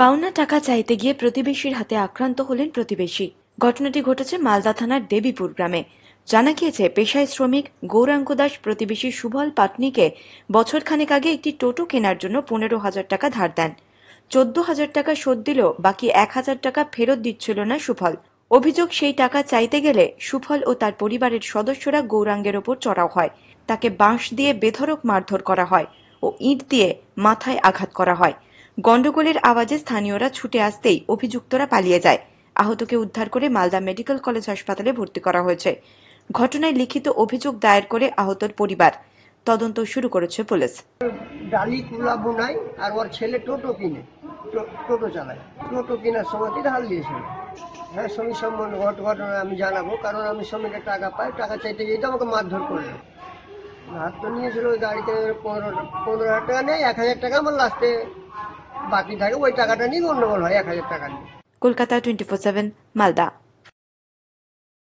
পাওনা টাকা চাইতে গিয়ে প্রতিবেশীর হাতে আক্রান্ত হলেন প্রতিবেশী ঘটনাটি ঘটেছে মালদা থানার দেবীপুর গ্রামে জানা গিয়েছে পেশায় শ্রমিক গৌরাঙ্গ দাস প্রতিবেশী সুবল পাটনিকে বছরখানেক আগে একটি টোটো কেনার জন্য পনেরো হাজার টাকা ধার দেন চোদ্দ হাজার টাকা শোধ দিল বাকি এক হাজার টাকা ফেরত দিচ্ছিল না সুফল অভিযোগ সেই টাকা চাইতে গেলে সুফল ও তার পরিবারের সদস্যরা গৌরাঙ্গের ওপর চড়াও হয় তাকে বাঁশ দিয়ে বেধরক মারধর করা হয় ও ইট দিয়ে মাথায় আঘাত করা হয় গন্ডগোলের আওয়াজে স্থানীয়রা ছুটে আসতেই অভিযুক্তরা পালিয়ে যায় আহতকে উদ্ধার করে মালদা মেডিকেল কলেজ হাসপাতালে ভর্তি করা হয়েছে ঘটনায় লিখিত অভিযোগ দায়ের করে আহতর পরিবার তদন্ত শুরু করেছে পুলিশ ডালি কুলা বোনাই আর ওর ছেলে টোটো কিনে টোটো চালায় টোটো কেনার সময় ঢাল দিয়েছিল হ্যাঁ সমীর সম্বন্ধে ঘটনা আমি জানাবো কারণ আমি সমীরকে টাকা পাই টাকা চাইতে গিয়ে আমাকে মারধর করলো হাত তো নিয়েছিল ওই গাড়িতে পনেরো পনেরো হাজার টাকা নেই এক হাজার টাকা আমার লাস্টে বাকি থাকে ওই টাকাটা নিয়ে গণ্ডগোল হয় এক হাজার টাকা নিয়ে Kolkata twenty four seven Malda